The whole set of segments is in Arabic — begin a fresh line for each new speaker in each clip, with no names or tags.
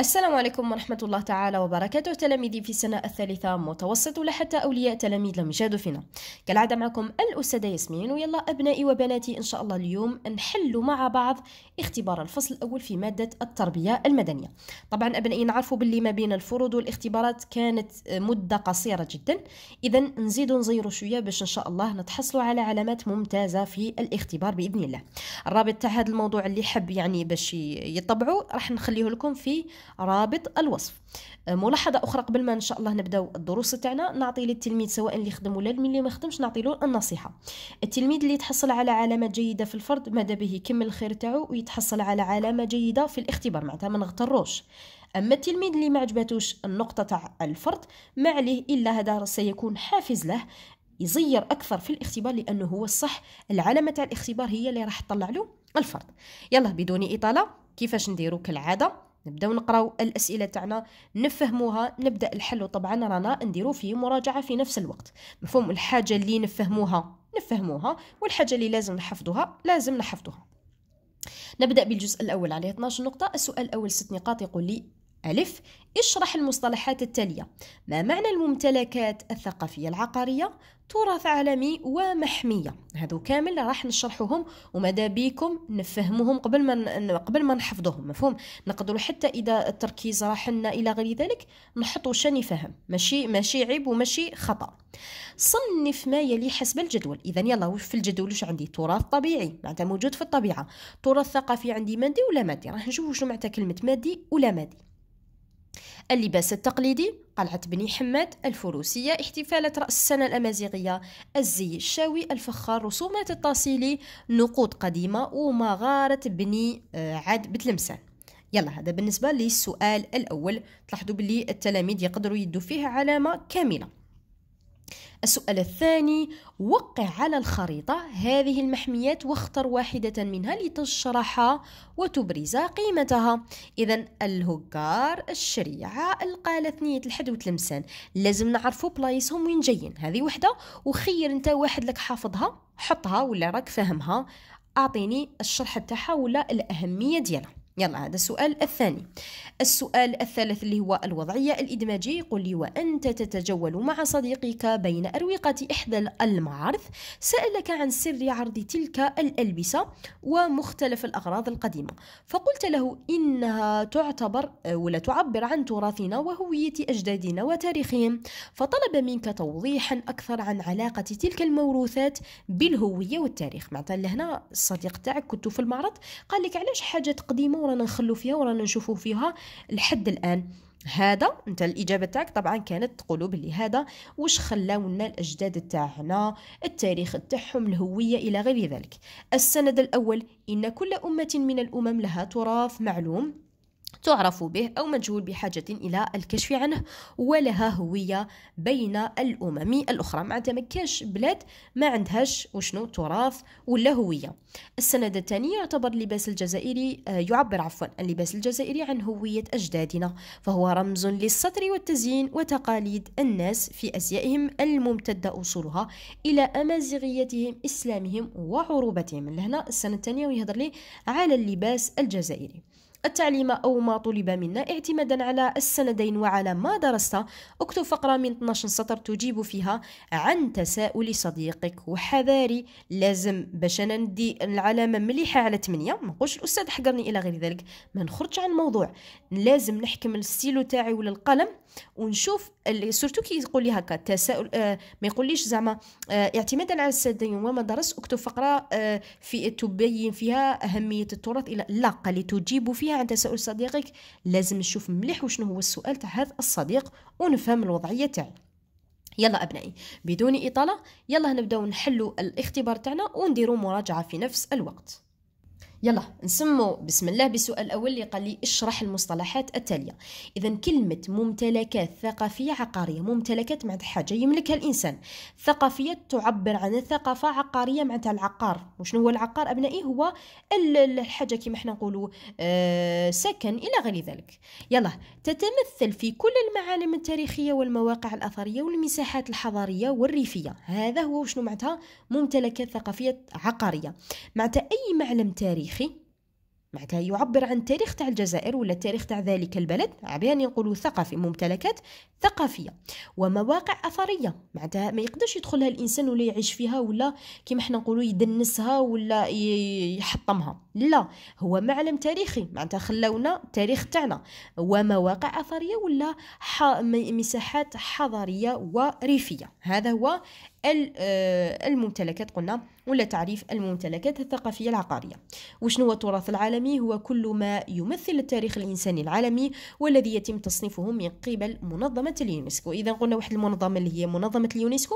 السلام عليكم ورحمة الله تعالى وبركاته تلاميذي في السنة الثالثة متوسط لحتى أولياء تلاميذ لم يشاهدوا فينا كالعادة معكم الأستاذة ياسمين ويلا أبنائي وبناتي إن شاء الله اليوم نحل مع بعض اختبار الفصل الأول في مادة التربية المدنية طبعا أبنائي نعرفوا باللي ما بين الفروض والاختبارات كانت مدة قصيرة جدا إذا نزيدوا نزيروا شوية باش إن شاء الله نتحصلوا على علامات ممتازة في الاختبار بإذن الله الرابط تاع هذا الموضوع اللي حب يعني باش يطبعوا راح نخليه لكم في رابط الوصف أه، ملاحظه اخرى قبل ما ان شاء الله نبداو الدروس تاعنا نعطي للتلميذ سواء اللي خدم ولا اللي ما يخدمش نعطي له النصيحه التلميذ اللي تحصل على علامه جيده في الفرد ماذا به يكمل الخير تاعو ويتحصل على علامه جيده في الاختبار معناتها ما نغتروش اما التلميذ اللي ما عجباتوش النقطه تاع الفرد ما عليه الا هذا سيكون حافز له يزير اكثر في الاختبار لانه هو الصح العلامه تاع الاختبار هي اللي راح تطلع له الفرد يلا بدون اطاله كيفاش نديرو كالعاده نبداو نقراو الاسئله تاعنا نفهموها نبدا الحل طبعا رانا نديرو فيه مراجعه في نفس الوقت مفهوم الحاجه اللي نفهموها نفهموها والحاجه اللي لازم نحفظوها لازم نحفظوها نبدا بالجزء الاول عليه 12 نقطه السؤال الاول ست نقاط يقول لي ألف اشرح المصطلحات التالية ما معنى الممتلكات الثقافية العقارية تراث عالمي ومحمية هذو كامل راح نشرحوهم ومدى بيكم نفهموهم قبل ما قبل ما نحفظوهم مفهوم نقدروا حتى إذا التركيز راحنا إلى غير ذلك نحطوا شان فهم ماشي ماشي عيب وماشي خطأ صنف ما يلي حسب الجدول إذا يلا في الجدول وش عندي تراث طبيعي معناتها موجود في الطبيعة تراث ثقافي عندي مادي ولا مادي راح نشوفوا شنو معناتها كلمة مادي ولا مادي اللباس التقليدي قلعة بني حمد الفروسية احتفالات رأس السنة الأمازيغية الزي الشاوي الفخار رسومات التاصيلي نقود قديمة ومغارة بني آه، عاد بتلمسان يلا هذا بالنسبة للسؤال الأول تلاحظوا بلي التلاميذ يقدروا يدوا فيه علامة كاملة السؤال الثاني وقع على الخريطة هذه المحميات واختر واحدة منها لتشرح وتبرز قيمتها إذا الهجار الشريعة القالة ثنية الحد وتلمسان لازم نعرفوا بلايصهم وين جايين هذه وحدة وخير انت واحد لك حافظها حطها ولا راك فاهمها أعطيني الشرح تاعها ولا الأهمية ديالها يلا هذا السؤال الثاني السؤال الثالث اللي هو الوضعية الإدماجية يقول لي وأنت تتجول مع صديقك بين أروقة إحدى المعارض سألك عن سر عرض تلك الألبسة ومختلف الأغراض القديمة فقلت له إنها تعتبر ولا تعبر عن تراثنا وهوية أجدادنا وتاريخهم فطلب منك توضيحا أكثر عن علاقة تلك الموروثات بالهوية والتاريخ معناتها لهنا الصديق تاعك كنتو في المعرض قال لك علاش حاجة قديمة ورانا نخلو فيها ورانا نشوفو فيها لحد الان هذا انت الاجابه تاعك طبعا كانت تقولوا بلي هذا واش خلاو لنا الاجداد تاعنا التاريخ تاعهم الهويه الى غير ذلك السند الاول ان كل امه من الامم لها تراث معلوم تعرف به أو مجهول بحاجة إلى الكشف عنه ولها هوية بين الأمم الأخرى ما كاش بلاد ما عندهاش وشنو تراث ولا هوية السند الثاني يعتبر اللباس الجزائري آه، يعبر عفوا اللباس الجزائري عن هوية أجدادنا فهو رمز للستر والتزيين وتقاليد الناس في أزيائهم الممتدة أصولها إلى أمازيغيتهم إسلامهم وعروبتهم لهنا السنة الثانية ويهضر لي على اللباس الجزائري التعليم أو ما طلب منا اعتمادا على السندين وعلى ما درست اكتب فقرة من 12 سطر تجيب فيها عن تساؤل صديقك وحذاري لازم باش أنا ندي العلامة مليحة على 8 ما نقولش الأستاذ حقرني إلى غير ذلك ما نخرجش عن الموضوع لازم نحكم الستيلو تاعي ولا القلم ونشوف سورتو كي يقول لي هكا تساؤل آه ما يقوليش زعما آه اعتمادا على السندين وما درست اكتب فقرة آه في تبين فيها أهمية التراث إلى لا قال تجيب فيها فيها عند تساؤل صديقك لازم نشوف مليح وشنو هو السؤال تاع هذا الصديق ونفهم الوضعيه تاعي يلا ابنائي بدون اطاله يلا نبداو نحلوا الاختبار تاعنا ونديروا مراجعه في نفس الوقت يلا نسمو بسم الله بسؤال الأول اللي قال لي اشرح المصطلحات التالية إذا كلمة ممتلكات ثقافية عقارية ممتلكات معناتها حاجة يملكها الإنسان ثقافية تعبر عن الثقافة عقارية معناتها العقار وشنو هو العقار أبنائي هو الحاجة كما احنا نقولوا أه سكن إلى غير ذلك يلا تتمثل في كل المعالم التاريخية والمواقع الأثرية والمساحات الحضارية والريفية هذا هو شنو معناتها ممتلكات ثقافية عقارية معناتها أي معلم تاريخي تاريخي معناتها يعبر عن تاريخ تاع الجزائر ولا التاريخ تاع ذلك البلد عبيان نقولوا ثقافي ممتلكات ثقافية ومواقع أثرية معناتها ما يقدرش يدخلها الإنسان ولا يعيش فيها ولا كيما احنا نقولوا يدنسها ولا يحطمها لا هو معلم تاريخي معناتها خلونا التاريخ تاعنا ومواقع أثرية ولا مساحات حضاريه وريفية هذا هو آه، الممتلكات قلنا ولا تعريف الممتلكات الثقافية العقارية وشنو هو التراث العالمي هو كل ما يمثل التاريخ الإنساني العالمي والذي يتم تصنيفه من قبل منظمة اليونسكو إذا قلنا واحد المنظمة اللي هي منظمة اليونسكو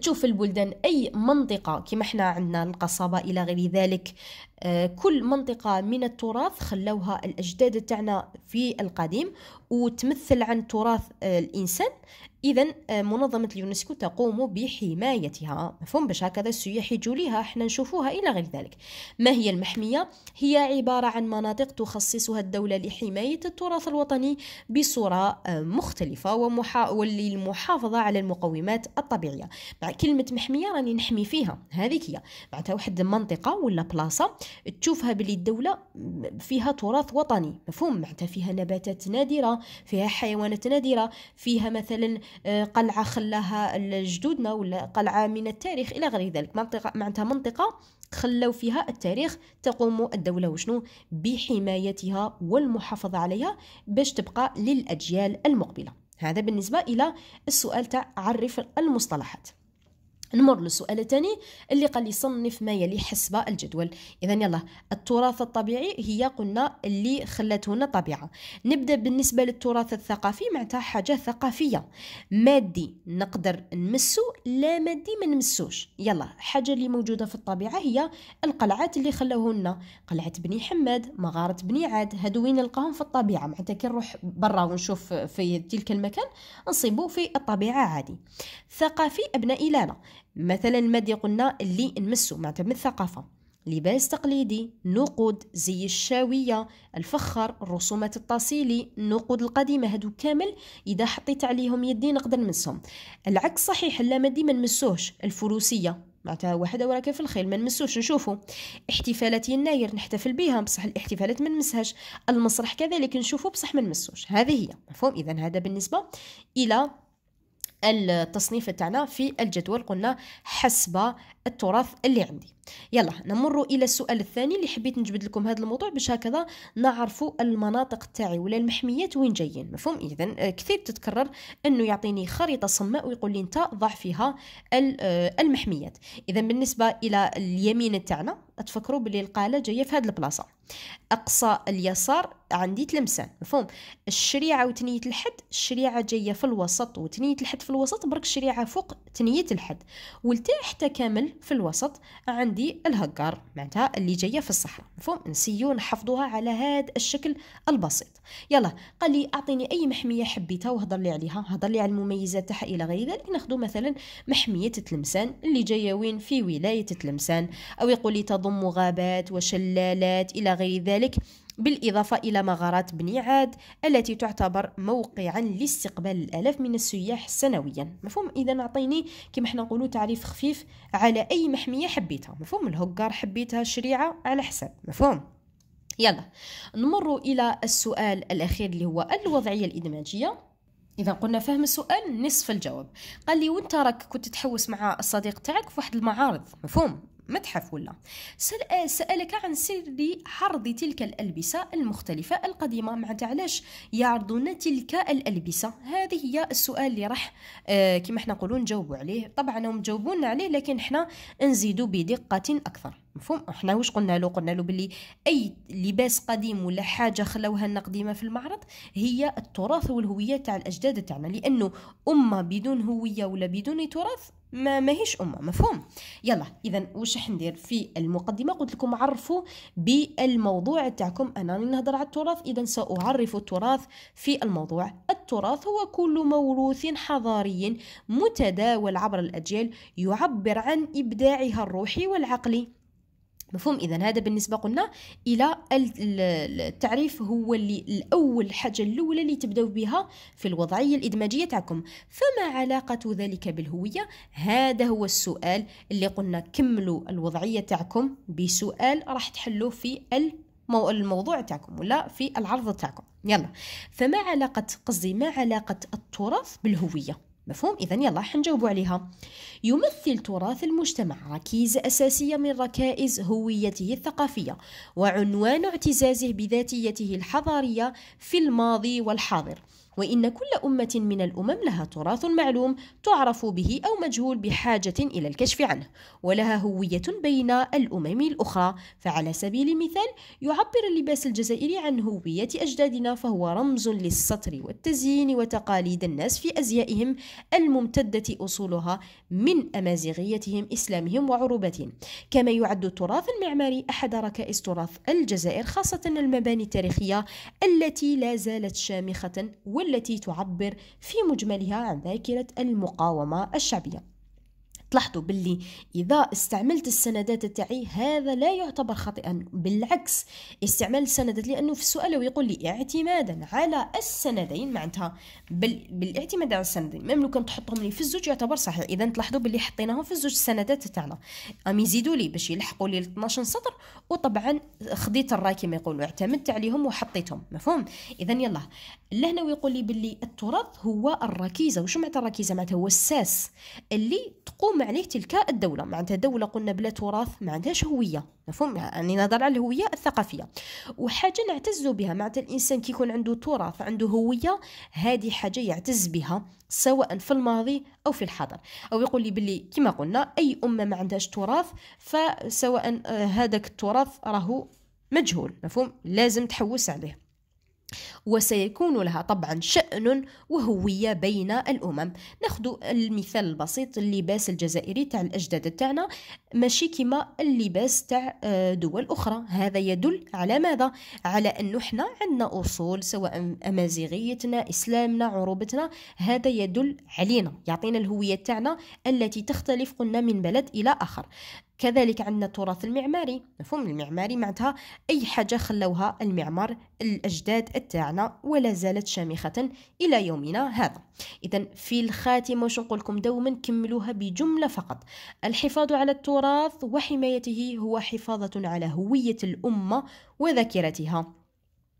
تشوف البلدان اي منطقه كما احنا عندنا القصبه الى غير ذلك آه، كل منطقة من التراث خلوها الأجداد تاعنا في القديم وتمثل عن تراث آه، الإنسان إذا آه، منظمة اليونسكو تقوم بحمايتها مفهوم باش هكذا السياح يجوا ليها احنا نشوفوها إلى غير ذلك ما هي المحمية؟ هي عبارة عن مناطق تخصصها الدولة لحماية التراث الوطني بصورة مختلفة ومحا... وللمحافظة على المقومات الطبيعية مع كلمة محمية راني نحمي فيها هذيك هي معناتها واحد المنطقة ولا بلاصة تشوفها باللي الدولة فيها تراث وطني مفهوم معناتها فيها نباتات نادرة فيها حيوانات نادرة فيها مثلا آه، قلعة خلاها جدودنا ولا قلعة من التاريخ إلى غير ذلك منطقة معناتها منطقة خلوا فيها التاريخ تقوم الدولة وشنو بحمايتها والمحافظة عليها باش تبقى للأجيال المقبلة هذا بالنسبة إلى السؤال تاع عرف المصطلحات نمر للسؤال الثاني اللي قال لي صنف ما يلي حسب الجدول اذا يلا التراث الطبيعي هي قلنا اللي خلته لنا الطبيعه نبدا بالنسبه للتراث الثقافي معناتها حاجه ثقافيه مادي نقدر نمسو لا مادي ما نمسوش يلا حاجه اللي موجوده في الطبيعه هي القلعات اللي خلوه لنا قلعه بني حماد مغاره بني عاد هادو وين نلقاهم في الطبيعه معناتها كي نروح برا ونشوف في تلك المكان نصيبو في الطبيعه عادي ثقافي ابناء لانا مثلا المادي قلنا اللي نمسو معناتها من الثقافه لباس تقليدي نقود زي الشاوية الفخر الرسومات التاصيلي النقود القديمة هادو كامل إذا حطيت عليهم يدي نقدر نمسهم العكس صحيح لا مادي ما نمسوش الفروسية معناتها واحد وراك في الخيل ما نمسوش نشوفو احتفالات يناير نحتفل بها بصح الاحتفالات ما نمسهاش المسرح كذلك نشوفو بصح ما نمسوش هذه هي مفهوم اذا هذا بالنسبه الى التصنيف تاعنا في الجدول قلنا حسب التراث اللي عندي يلا نمر الى السؤال الثاني اللي حبيت نجبد لكم هذا الموضوع باش هكذا نعرفوا المناطق تاعي ولا المحميات وين جايين مفهوم اذا آه، كثير تتكرر انه يعطيني خريطه صماء ويقول لي انت ضع فيها آه، المحميات اذا بالنسبه الى اليمين تاعنا تفكروا باللي القاله جايه في هذه البلاصه اقصى اليسار عندي تلمسان مفهوم الشريعه وتنيه الحد الشريعه جايه في الوسط وتنيه الحد في الوسط برك الشريعه فوق تنيه الحد والتا حتى كامل في الوسط عندي الهجار معناتها اللي جايه في الصحراء مفهوم نسيو نحفظوها على هذا الشكل البسيط يلا قال لي اعطيني اي محميه حبيتها وهضر لي عليها هضر لي على المميزات تاعها الى غير ذلك ناخذ مثلا محميه تلمسان اللي جايه وين في ولايه تلمسان او يقول لي تضم غابات وشلالات الى غير ذلك بالإضافة إلى مغارات بني عاد التي تعتبر موقعا لاستقبال الآلاف من السياح سنويا مفهوم إذا أعطيني كما حنا نقولوا تعريف خفيف على أي محمية حبيتها مفهوم الهجار حبيتها الشريعة على حسب مفهوم يلا نمر إلى السؤال الأخير اللي هو الوضعية الإدماجية إذا قلنا فهم السؤال نصف الجواب قال لي وانت راك كنت تحوس مع الصديق تاعك في واحد المعارض مفهوم متحف ولا آه، سألك عن سر عرض تلك الألبسة المختلفة القديمة مع علاش يعرضون تلك الألبسة هذه هي السؤال اللي راح آه، كما حنا نقولوا نجاوبوا عليه طبعا هم جاوبونا عليه لكن حنا نزيدوا بدقة أكثر مفهوم احنا واش قلنا له قلنا له باللي اي لباس قديم ولا حاجه خلوها لنا قديمه في المعرض هي التراث والهويه تاع الاجداد تاعنا لانه امه بدون هويه ولا بدون تراث ما ماهيش امه مفهوم يلا اذا واش حندير في المقدمه قلت لكم عرفوا بالموضوع تاعكم انا راني نهضر على التراث اذا ساعرف التراث في الموضوع التراث هو كل موروث حضاري متداول عبر الاجيال يعبر عن ابداعها الروحي والعقلي مفهوم اذا هذا بالنسبه قلنا الى التعريف هو اللي الاول حاجه الاولى اللي تبداو بها في الوضعيه الادماجيه تاعكم فما علاقه ذلك بالهويه هذا هو السؤال اللي قلنا كملوا الوضعيه تاعكم بسؤال راح تحلوه في الموضوع تاعكم ولا في العرض تاعكم يلا فما علاقه قصدي ما علاقه التراث بالهويه مفهوم اذا يلا حنجاوبوا عليها يمثل تراث المجتمع ركيزه اساسيه من ركائز هويته الثقافيه وعنوان اعتزازه بذاتيته الحضاريه في الماضي والحاضر وإن كل أمة من الأمم لها تراث معلوم تعرف به أو مجهول بحاجة إلى الكشف عنه ولها هوية بين الأمم الأخرى فعلى سبيل المثال يعبر اللباس الجزائري عن هوية أجدادنا فهو رمز للسطر والتزيين وتقاليد الناس في أزيائهم الممتدة أصولها من أمازيغيتهم إسلامهم وعروبتهم كما يعد التراث المعماري أحد ركائز تراث الجزائر خاصة المباني التاريخية التي لا زالت شامخة و والتي تعبر في مجملها عن ذاكرة المقاومة الشعبية تلاحظوا باللي اذا استعملت السندات تاعي هذا لا يعتبر خطئا بالعكس استعمال السندات لانه في السؤال لو يقول لي اعتمادا على السندين معناتها بال... بالاعتماد على السندين ميم لو كان تحطهم لي في الزوج يعتبر صحيح اذا تلاحظوا باللي حطيناهم في الزوج السندات تاعنا ام يزيدوا لي باش يلحقوا لي 12 سطر وطبعا خديت الراي كما يقولوا اعتمدت عليهم وحطيتهم مفهوم اذا يلا لهنا ويقول لي باللي التراث هو الركيزه وشو معناتها الركيزه معناتها هو الساس اللي تقوم عليه تلك الدولة معناتها دولة قلنا بلا تراث ما عندهاش هوية مفهوم يعني نظر على الهوية الثقافية وحاجة نعتز بها معناتها الإنسان كي يكون عنده تراث عنده هوية هذه حاجة يعتز بها سواء في الماضي أو في الحاضر أو يقول لي باللي كما قلنا أي أمة ما عندهاش تراث فسواء آه، هذاك التراث راهو مجهول مفهوم لازم تحوس عليه وسيكون لها طبعا شأن وهوية بين الأمم ناخذ المثال البسيط اللباس الجزائري تاع الأجداد تاعنا ماشي كما اللباس تاع آه، دول أخرى هذا يدل على ماذا؟ على أنه احنا عندنا أصول سواء أمازيغيتنا إسلامنا عروبتنا هذا يدل علينا يعطينا الهوية تاعنا التي تختلف قلنا من بلد إلى آخر كذلك عندنا التراث المعماري مفهوم المعماري معناتها أي حاجة خلوها المعمار الأجداد تاعنا ولا زالت شامخة إلى يومنا هذا إذا في الخاتمة واش نقول لكم دوما كملوها بجملة فقط الحفاظ على التراث وحمايته هو حفاظة على هوية الأمة وذاكرتها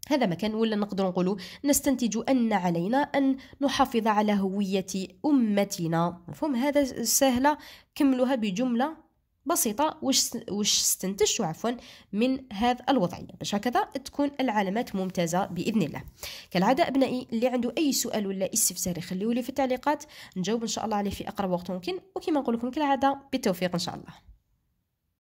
هذا ما كان ولا نقدر نقوله نستنتج أن علينا أن نحافظ على هوية أمتنا مفهوم هذا سهلة كملوها بجملة بسيطة وش وش استنتجتوا عفوا من هذا الوضعية باش هكذا تكون العلامات ممتازة بإذن الله كالعادة أبنائي اللي عنده أي سؤال ولا استفسار يخليه لي في التعليقات نجاوب إن شاء الله عليه في أقرب وقت ممكن وكما نقول لكم كالعادة بالتوفيق إن شاء الله